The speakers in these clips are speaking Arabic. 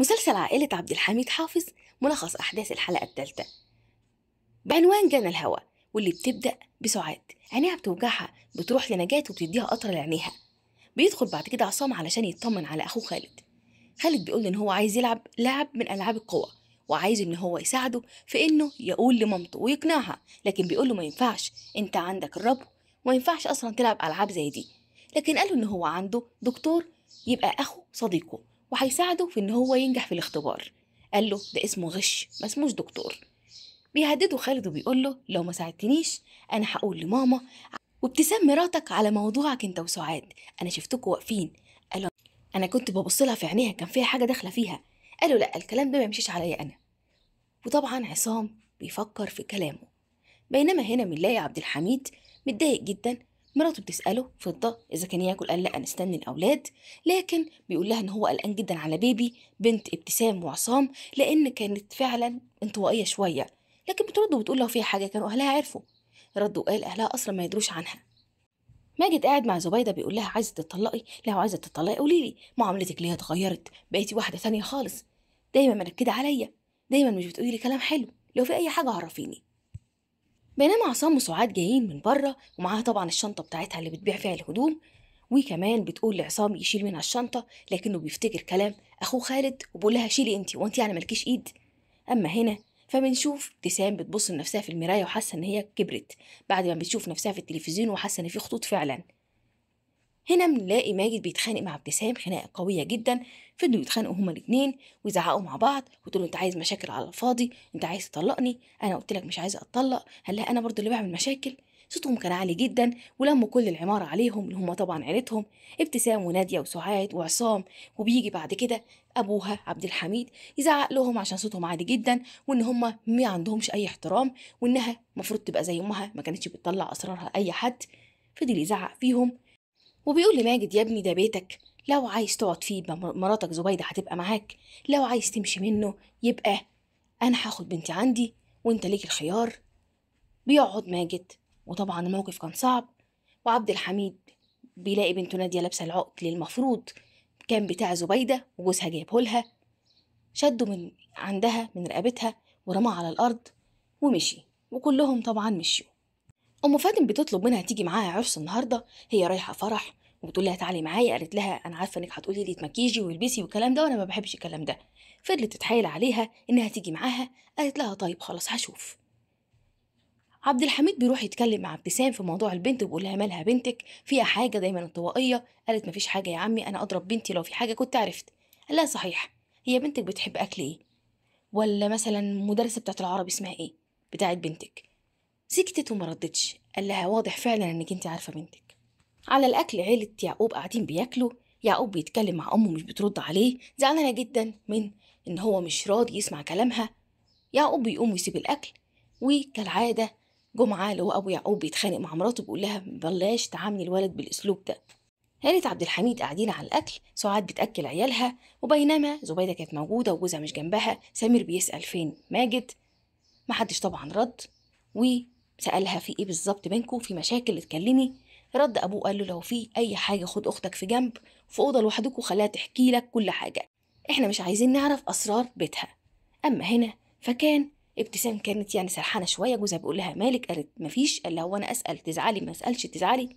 مسلسل عائلة عبد الحميد حافظ ملخص أحداث الحلقة الثالثة بعنوان جنى الهوى واللي بتبدأ بسعاد عينيها بتوجعها بتروح لنجاة وبتديها قطرة لعينيها بيدخل بعد كده عصام علشان يطمن على أخوه خالد خالد بيقول إن هو عايز يلعب لعب من ألعاب القوة وعايز إن هو يساعده في إنه يقول لمامته ويقنعها لكن بيقول له ما ينفعش أنت عندك الرب وما ينفعش أصلا تلعب ألعاب زي دي لكن قال له إن هو عنده دكتور يبقى أخو صديقه وهيساعده في إن هو ينجح في الاختبار قال له ده اسمه غش ما اسموش دكتور بيهدده خالد وبيقول له لو ما ساعدتنيش أنا هقول لماما وابتسام مراتك على موضوعك انت وسعاد انا شفتكوا واقفين قالوا انا كنت ببص لها في عينيها كان فيها حاجه داخله فيها قالوا لا الكلام ده ما يمشيش عليا انا وطبعا عصام بيفكر في كلامه بينما هنا بنلاقي عبد الحميد متضايق جدا مراته بتسأله فضة إذا كان ياكل قال لأ نستني الأولاد لكن بيقول لها إن هو قلقان جدا على بيبي بنت ابتسام وعصام لأن كانت فعلا انطوائية شوية لكن بترد وبتقول لو فيها حاجة كانوا أهلها عرفوا رد وقال أهلها أصلا ما يدروش عنها ماجد قاعد مع زبيدة بيقول لها عايزة تطلقي لو عايزة تطلقي قولي لي معاملتك ليا اتغيرت بقيتي واحدة ثانية خالص دايما مركزة عليا دايما مش بتقولي لي كلام حلو لو في أي حاجة عرفيني بينما عصام وسعاد جايين من بره ومعاها طبعا الشنطه بتاعتها اللي بتبيع فيها الهدوم وكمان بتقول لعصام يشيل منها الشنطه لكنه بيفتكر كلام اخوه خالد وبيقول لها شيلي انت وانت يعني مالكيش ايد اما هنا فبنشوف ابتسام بتبص لنفسها في المرايه وحاسه ان هي كبرت بعد ما بتشوف نفسها في التلفزيون وحاسه ان في خطوط فعلا هنا بنلاقي ماجد بيتخانق مع ابتسام خناقه قويه جدا فضلوا يتخانقوا هما الاتنين ويزعقوا مع بعض وتقول انت عايز مشاكل على الفاضي انت عايز تطلقني انا قلت لك مش عايزه اتطلق هلا انا برضو اللي بعمل مشاكل صوتهم كان عالي جدا ولموا كل العمارة عليهم اللي هم طبعا عيلتهم ابتسام ونادية وسعاد وعصام وبيجي بعد كده أبوها عبد الحميد يزعق لهم عشان صوتهم عالي جدا وإن هم ما عندهمش أي احترام وإنها المفروض تبقى زي أمها ما كانتش بتطلع أسرارها أي حد فضل يزعق فيهم وبيقول لماجد يا ابني ده بيتك لو عايز تقعد فيه مراتك زبيدة هتبقى معاك لو عايز تمشي منه يبقى أنا هاخد بنتي عندي وأنت ليك الخيار بيقعد ماجد وطبعا الموقف كان صعب وعبد الحميد بيلاقي بنته نادية لابسة العقد المفروض كان بتاع زبيدة وجوزها جايبهولها شده من عندها من رقبتها ورماه على الأرض ومشي وكلهم طبعا مشيوا أم فاتن بتطلب منها تيجي معاها عرس النهاردة هي رايحة فرح وبتقول لها تعالي معايا قالت لها انا عارفه انك هتقولي لي تمكيجي والبسي والكلام ده وانا ما بحبش الكلام ده فضلت تتحايل عليها انها تيجي معاها قالت لها طيب خلاص هشوف عبد الحميد بيروح يتكلم مع ابتسام في موضوع البنت وبيقول لها مالها بنتك فيها حاجه دايما انطوائيه قالت مفيش حاجه يا عمي انا اضرب بنتي لو في حاجه كنت عرفت قال لها صحيح هي بنتك بتحب اكل ايه ولا مثلا مدرسه بتاعت العربي اسمها ايه بتاعت بنتك سكتت وما ردتش قال لها واضح فعلا انك انت عارفه بنتك على الأكل عيلة يعقوب قاعدين بياكلوا يعقوب بيتكلم مع أمه مش بترد عليه زعلانة جدا من إن هو مش راضي يسمع كلامها يعقوب بيقوم ويسيب الأكل وكالعادة جمعة اللي هو أبو يعقوب بيتخانق مع مراته بيقول لها بلاش تعاملي الولد بالأسلوب ده عيلة عبد الحميد قاعدين على الأكل سعاد بتأكل عيالها وبينما زبيدة كانت موجودة وجوزها مش جنبها سمير بيسأل فين ماجد محدش طبعا رد وسألها في إيه بالظبط بينكم في مشاكل اتكلمي رد أبوه قال له لو في أي حاجة خد أختك في جنب في أوضة لوحدك وخليها تحكي لك كل حاجة إحنا مش عايزين نعرف أسرار بيتها أما هنا فكان ابتسام كانت يعني سرحانة شوية جوزها بيقول لها مالك قالت مفيش قال لها هو أنا أسأل تزعلي ما أسألش تزعلي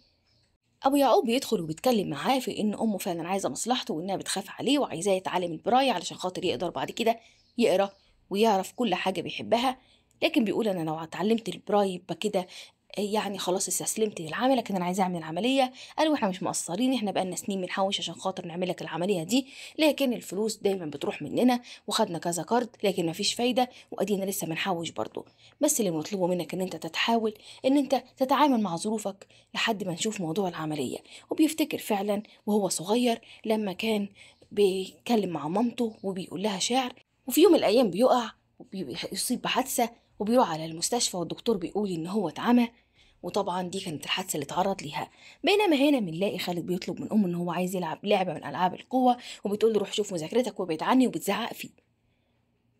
أبو يعقوب بيدخل وبيتكلم معاه في إن أمه فعلا عايزة مصلحته وإنها بتخاف عليه وعايزاه يتعلم البراية علشان خاطر يقدر بعد كده يقرأ ويعرف كل حاجة بيحبها لكن بيقول أنا لو اتعلمت البراية يبقى كده يعني خلاص استسلمت للعمل لكن انا عايزه اعمل العمليه قالوا احنا مش مقصرين احنا بقى لنا سنين بنحوش عشان خاطر نعمل لك العمليه دي لكن الفلوس دايما بتروح مننا وخدنا كذا كارد لكن مفيش فايده وادينا لسه بنحوش برضه بس اللي مطلوبه منك ان انت تتحاول ان انت تتعامل مع ظروفك لحد ما نشوف موضوع العمليه وبيفتكر فعلا وهو صغير لما كان بيتكلم مع مامته وبيقول لها شعر وفي يوم من الايام بيقع وبيصيب بحادثه وبيروح على المستشفى والدكتور بيقول ان هو اتعمى وطبعا دي كانت الحادثه اللي اتعرض ليها بينما هنا بنلاقي خالد بيطلب من امه ان هو عايز يلعب لعبه من العاب القوه وبتقول له روح شوف مذاكرتك وابعد عني وبتزعق فيه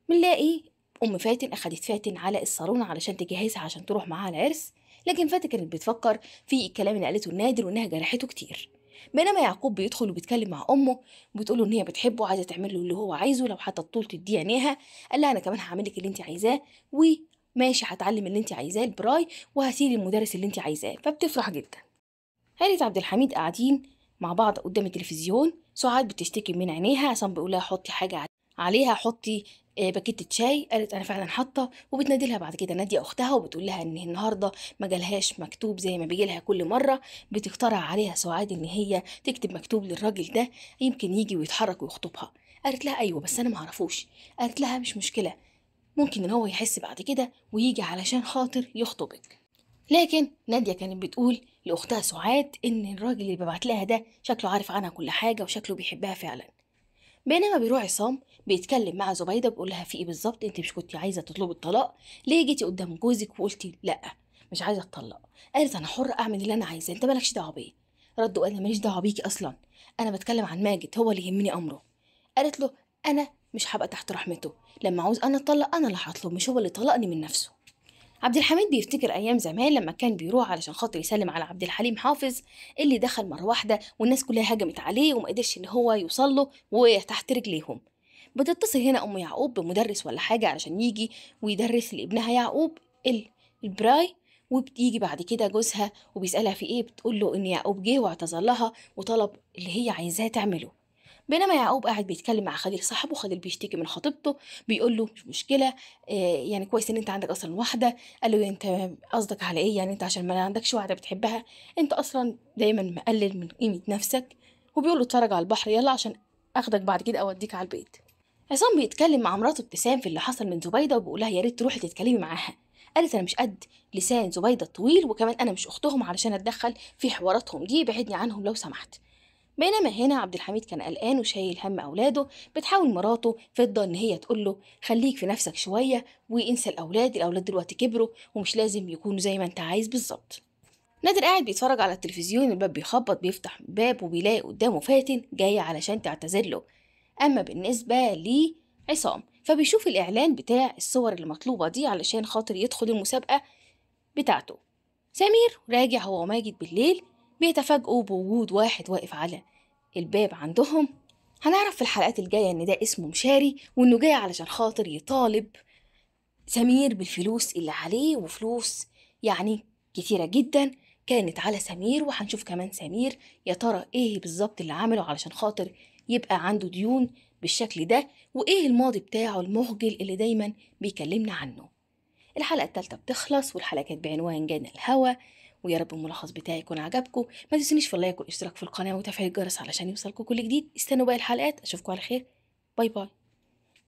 بنلاقي ام فاتن اخذت فاتن على الصالون علشان تجهزها عشان تروح معاها العرس لكن فاتن كانت بتفكر في الكلام اللي قالته نادر وانها جرحته كتير بينما يعقوب بيدخل وبيتكلم مع امه بتقول له ان هي بتحبه وعايزه تعمل له اللي هو عايزه لو حتى الطول تديه عينيها قال لها انا كمان هعمل لك اللي انت عايزاه ماشي هتعلم اللي انت عايزاه البراي وهسيب المدرس اللي انت عايزاه فبتفرح جدا هالة عبد الحميد قاعدين مع بعض قدام التلفزيون سعاد بتشتكي من عينيها عصام بيقول لها حطي حاجه عليها حطي آه، باكيتة شاي قالت انا فعلا حاطه وبتنادي لها بعد كده ناديه اختها وبتقول لها ان النهارده ما جالهاش مكتوب زي ما بيجي لها كل مره بتقترح عليها سعاد ان هي تكتب مكتوب للراجل ده يمكن يجي ويتحرك ويخطبها قالت لها ايوه بس انا ما اعرفوش قالت لها مش مشكله ممكن إن هو يحس بعد كده ويجي علشان خاطر يخطبك لكن نادية كانت بتقول لأختها سعاد إن الراجل اللي ببعت لها ده شكله عارف عنها كل حاجة وشكله بيحبها فعلا بينما بيروح عصام بيتكلم مع زبيدة بيقول لها في إيه بالظبط أنت مش كنت عايزة تطلبي الطلاق ليه جيتي قدام جوزك وقلتي لأ مش عايزة أتطلق قالت أنا حرة أعمل اللي أنا عايزاه أنت مالكش دعوة بيا رد وقال لي ماليش دعوة بيكي أصلا أنا بتكلم عن ماجد هو اللي يهمني أمره قالت له أنا مش هبقى تحت رحمته لما عاوز انا اتطلق انا اللي هطلب مش هو اللي طلقني من نفسه عبد الحميد بيفتكر ايام زمان لما كان بيروح علشان خاطر يسلم على عبد الحليم حافظ اللي دخل مره واحده والناس كلها هجمت عليه وما قدرش ان هو يوصل له وتحت رجليهم بتتصل هنا ام يعقوب بمدرس ولا حاجه علشان يجي ويدرس لابنها يعقوب البراي وبتيجي بعد كده جوزها وبيسالها في ايه بتقول له ان يعقوب جه واعتذر لها وطلب اللي هي عايزاه تعمله بينما يعقوب قاعد بيتكلم مع خليل صاحبه خليل بيشتكي من خطيبته بيقول له مش مشكله آه، يعني كويس ان انت عندك اصلا واحده قال له إيه، انت قصدك على ايه يعني انت عشان ما عندكش واحده بتحبها انت اصلا دايما مقلل من قيمه نفسك وبيقول له اتفرج على البحر يلا عشان اخدك بعد كده اوديك على البيت عصام بيتكلم مع مراته ابتسام في اللي حصل من زبيده وبيقول لها يا ريت تروحي تتكلمي معاها قالت انا مش قد لسان زبيده الطويل وكمان انا مش اختهم علشان اتدخل في حواراتهم دي بعدني عنهم لو سمحت بينما هنا عبد الحميد كان قلقان وشايل هم أولاده بتحاول مراته فضة إن هي تقول له خليك في نفسك شوية وانسى الأولاد الأولاد دلوقتي كبروا ومش لازم يكونوا زي ما أنت عايز بالظبط نادر قاعد بيتفرج على التلفزيون الباب بيخبط بيفتح باب وبيلاقي قدامه فاتن جاية علشان تعتذر له أما بالنسبة لي عصام فبيشوف الإعلان بتاع الصور المطلوبة دي علشان خاطر يدخل المسابقة بتاعته سمير راجع هو وماجد بالليل بيتفاجئوا بوجود واحد واقف على الباب عندهم هنعرف في الحلقات الجاية إن ده اسمه مشاري وإنه جاي علشان خاطر يطالب سمير بالفلوس اللي عليه وفلوس يعني كتيرة جدا كانت على سمير وهنشوف كمان سمير يا ترى إيه بالظبط اللي عمله علشان خاطر يبقى عنده ديون بالشكل ده وإيه الماضي بتاعه المخجل اللي دايما بيكلمنا عنه الحلقة التالتة بتخلص والحلقة كانت بعنوان جانا الهوى ويا رب الملخص بتاعي يكون عجبكم ما تنسونيش في اللايك والاشتراك في القناه وتفعيل الجرس علشان يوصلكم كل جديد استنوا باقي الحلقات اشوفكم على خير باي باي